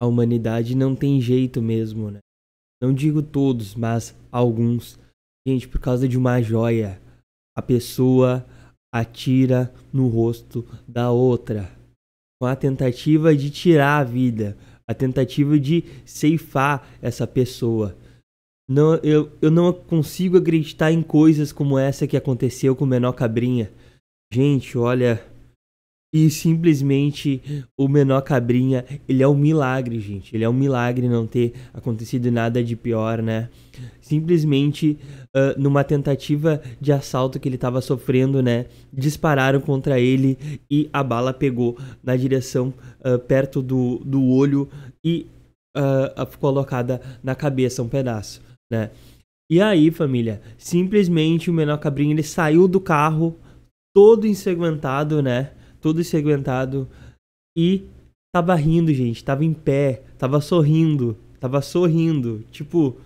a humanidade não tem jeito mesmo, né? Não digo todos, mas alguns. Gente, por causa de uma joia, a pessoa atira no rosto da outra com a tentativa de tirar a vida, a tentativa de ceifar essa pessoa. Não, eu, eu não consigo acreditar em coisas como essa que aconteceu com o menor Cabrinha. Gente, olha, e simplesmente o menor cabrinha, ele é um milagre, gente. Ele é um milagre não ter acontecido nada de pior, né? Simplesmente uh, numa tentativa de assalto que ele estava sofrendo, né? Dispararam contra ele e a bala pegou na direção uh, perto do, do olho e uh, ficou colocada na cabeça um pedaço, né? E aí, família, simplesmente o menor cabrinha ele saiu do carro todo ensanguentado, né? todo ensanguentado. E tava rindo, gente. Tava em pé, tava sorrindo, tava sorrindo. Tipo,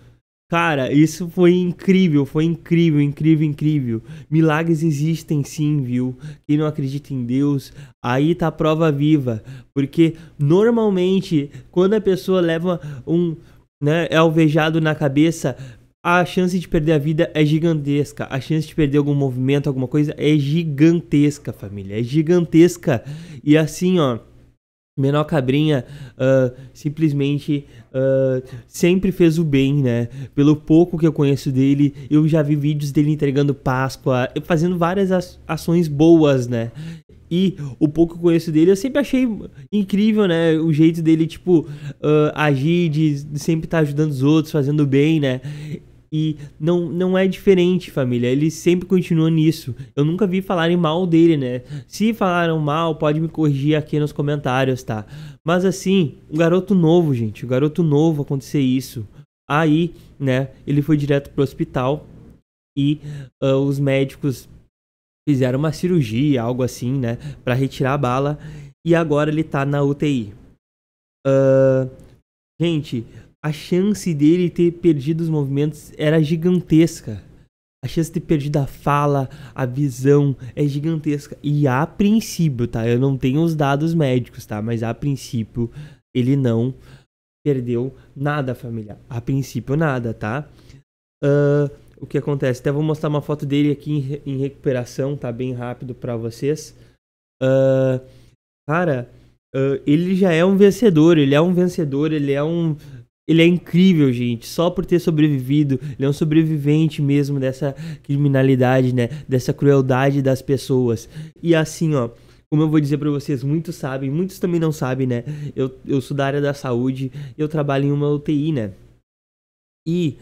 cara, isso foi incrível, foi incrível, incrível, incrível. Milagres existem sim, viu? Quem não acredita em Deus, aí tá a prova viva. Porque normalmente, quando a pessoa leva um. Né, é alvejado na cabeça, a chance de perder a vida é gigantesca. A chance de perder algum movimento, alguma coisa é gigantesca, família. É gigantesca. E assim, ó. Menor Cabrinha uh, simplesmente uh, sempre fez o bem, né? Pelo pouco que eu conheço dele, eu já vi vídeos dele entregando Páscoa, fazendo várias ações boas, né? E o pouco que eu conheço dele, eu sempre achei incrível, né? O jeito dele, tipo, uh, agir, de sempre estar tá ajudando os outros, fazendo bem, né? E não, não é diferente, família. Ele sempre continua nisso. Eu nunca vi falarem mal dele, né? Se falaram mal, pode me corrigir aqui nos comentários, tá? Mas assim, um garoto novo, gente. O garoto novo acontecer isso. Aí, né? Ele foi direto pro hospital. E uh, os médicos fizeram uma cirurgia, algo assim, né? Pra retirar a bala. E agora ele tá na UTI. Uh, ah, gente, a chance dele ter perdido os movimentos era gigantesca. A chance de ter perdido a fala, a visão é gigantesca. E a princípio, tá? Eu não tenho os dados médicos, tá? Mas a princípio, ele não perdeu nada, família. A princípio, nada, tá? Uh, o que acontece? Até vou mostrar uma foto dele aqui em, em recuperação, tá? Bem rápido para vocês. Uh, cara, uh, ele já é um vencedor. Ele é um vencedor, ele é um ele é incrível, gente, só por ter sobrevivido. Ele é um sobrevivente mesmo dessa criminalidade, né? Dessa crueldade das pessoas. E assim, ó, como eu vou dizer para vocês, muitos sabem, muitos também não sabem, né? Eu, eu sou da área da saúde e eu trabalho em uma UTI, né? E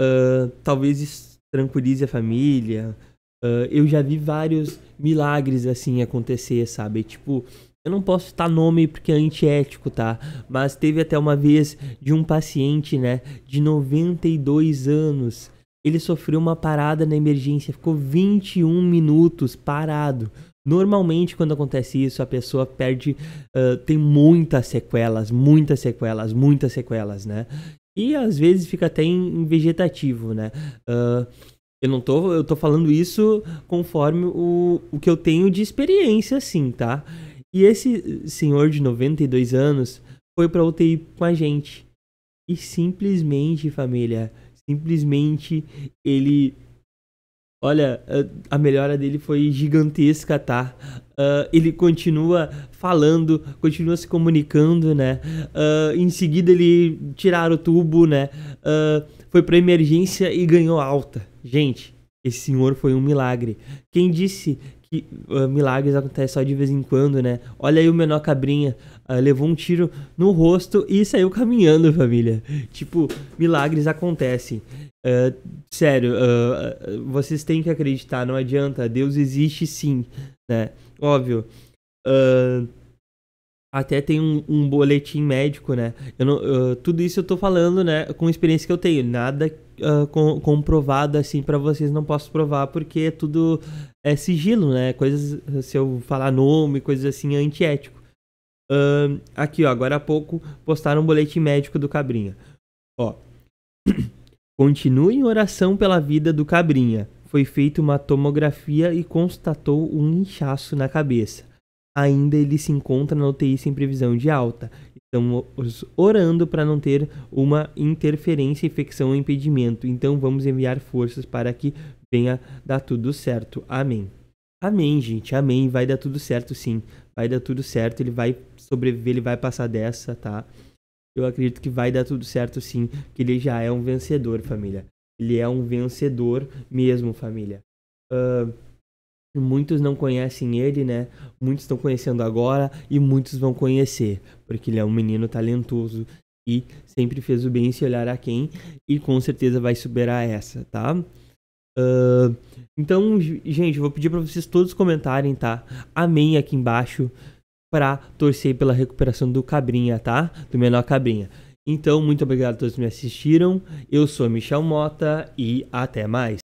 uh, talvez isso tranquilize a família. Uh, eu já vi vários milagres assim acontecer, sabe? Tipo, eu não posso citar nome porque é antiético, tá? Mas teve até uma vez de um paciente, né, de 92 anos. Ele sofreu uma parada na emergência, ficou 21 minutos parado. Normalmente, quando acontece isso, a pessoa perde. Uh, tem muitas sequelas, muitas sequelas, muitas sequelas, né? E às vezes fica até em, vegetativo, né? Uh, eu não tô, eu tô falando isso conforme o, o que eu tenho de experiência, sim, tá? E esse eh, senhor de 92 anos foi para UTI com a gente. E simplesmente, família, simplesmente ele Olha, eh, a melhora dele foi gigantesca, tá? Uh, ele continua falando, continua se comunicando, né? Uh, em seguida ele tiraram o tubo, né? Uh, foi pra emergência e ganhou alta. Gente, esse senhor foi um milagre. Quem disse que uh, milagres acontecem só de vez em quando, né? Olha aí o menor cabrinha, uh, levou um tiro no rosto e saiu caminhando, família. Tipo, milagres acontecem. Uh, sério, vocês têm que acreditar, não adianta. Deus existe sim, né? Óbvio. Uh, até tem um, um boletim médico, né? Eu não, tudo isso eu tô falando, né? Com experiência que eu tenho. Nada uh, com, comprovado, assim, para vocês não posso provar, porque é tudo é sigilo, né? Coisas, se eu falar nome, coisas assim, é antiético. Uh, aqui, ó, agora há pouco postaram um boletim médico do Cabrinha. Ó. Continue em oração pela vida do Cabrinha. Foi feita uma tomografia e constatou um inchaço na cabeça ainda ele se encontra na UTI sem previsão de alta. Estamos orando para não ter uma interferência, infecção ou impedimento. Então vamos enviar forças para que venha dar tudo certo. Amém. Amém, gente. Amém. Vai dar tudo certo, sim. Vai dar tudo certo. Ele vai sobreviver, ele vai passar dessa, tá? Eu acredito que vai dar tudo certo, sim. Que ele já é um vencedor, família. Ele é um vencedor mesmo, família. Uh, Muitos não conhecem ele, né? Muitos estão conhecendo agora e muitos vão conhecer, porque ele é um menino talentoso e sempre fez o bem se olhar a quem e com certeza vai superar essa, tá? Uh, então, gente, vou pedir para vocês todos comentarem, tá? Amém aqui embaixo para torcer pela recuperação do Cabrinha, tá? Do menor Cabrinha. Então, muito obrigado a todos que me assistiram. Eu sou Michel Mota e até mais.